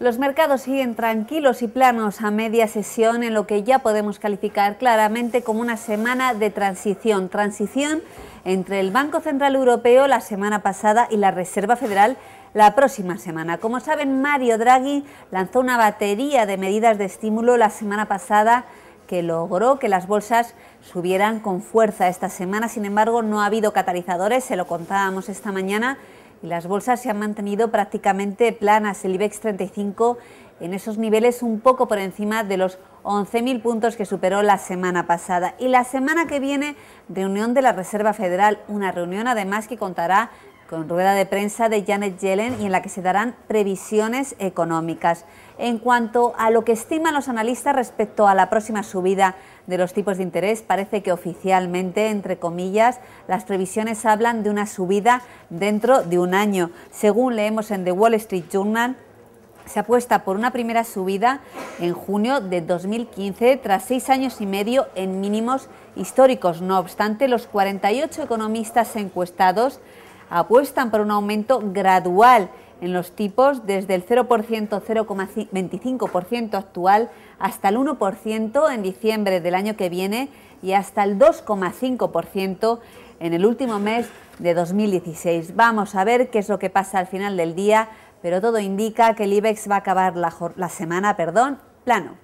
Los mercados siguen tranquilos y planos a media sesión en lo que ya podemos calificar claramente como una semana de transición. Transición entre el Banco Central Europeo la semana pasada y la Reserva Federal la próxima semana. Como saben, Mario Draghi lanzó una batería de medidas de estímulo la semana pasada que logró que las bolsas subieran con fuerza esta semana. Sin embargo, no ha habido catalizadores, se lo contábamos esta mañana y las bolsas se han mantenido prácticamente planas. El IBEX 35 en esos niveles un poco por encima de los 11.000 puntos que superó la semana pasada. Y la semana que viene, reunión de la Reserva Federal, una reunión además que contará con rueda de prensa de Janet Yellen y en la que se darán previsiones económicas. En cuanto a lo que estiman los analistas respecto a la próxima subida de los tipos de interés, parece que oficialmente, entre comillas, las previsiones hablan de una subida dentro de un año. Según leemos en The Wall Street Journal, se apuesta por una primera subida en junio de 2015 tras seis años y medio en mínimos históricos. No obstante, los 48 economistas encuestados apuestan por un aumento gradual en los tipos desde el 0%, 0,25% actual hasta el 1% en diciembre del año que viene y hasta el 2,5% en el último mes de 2016. Vamos a ver qué es lo que pasa al final del día, pero todo indica que el IBEX va a acabar la, semana perdón, plano.